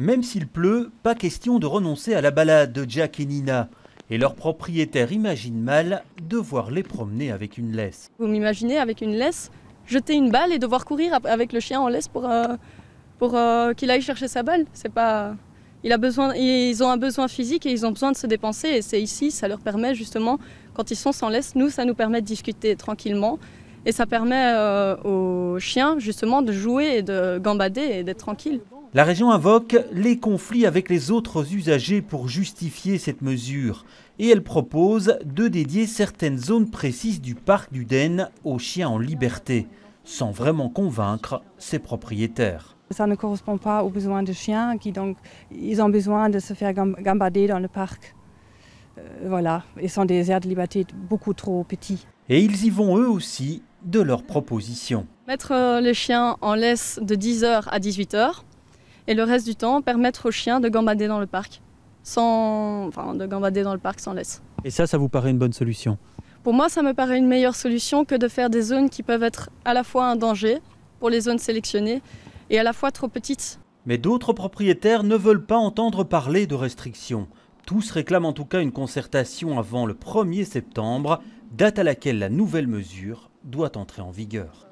Même s'il pleut, pas question de renoncer à la balade de Jack et Nina. Et leur propriétaire imagine mal devoir les promener avec une laisse. Vous m'imaginez avec une laisse jeter une balle et devoir courir avec le chien en laisse pour, euh, pour euh, qu'il aille chercher sa balle. C'est pas. Il a besoin, ils ont un besoin physique et ils ont besoin de se dépenser. Et c'est ici, ça leur permet justement, quand ils sont sans laisse, nous, ça nous permet de discuter tranquillement. Et ça permet euh, aux chiens justement de jouer et de gambader et d'être tranquilles. La région invoque les conflits avec les autres usagers pour justifier cette mesure et elle propose de dédier certaines zones précises du parc du Den aux chiens en liberté, sans vraiment convaincre ses propriétaires. Ça ne correspond pas aux besoins des chiens qui donc ils ont besoin de se faire gambader dans le parc. Euh, voilà, ils sont des aires de liberté beaucoup trop petits. Et ils y vont eux aussi de leur proposition. Mettre euh, les chiens en laisse de 10h à 18h et le reste du temps permettre aux chiens de gambader dans le parc, sans, enfin, de gambader dans le parc sans laisse. Et ça, ça vous paraît une bonne solution Pour moi, ça me paraît une meilleure solution que de faire des zones qui peuvent être à la fois un danger pour les zones sélectionnées et à la fois trop petites. Mais d'autres propriétaires ne veulent pas entendre parler de restrictions. Tous réclament en tout cas une concertation avant le 1er septembre, date à laquelle la nouvelle mesure doit entrer en vigueur.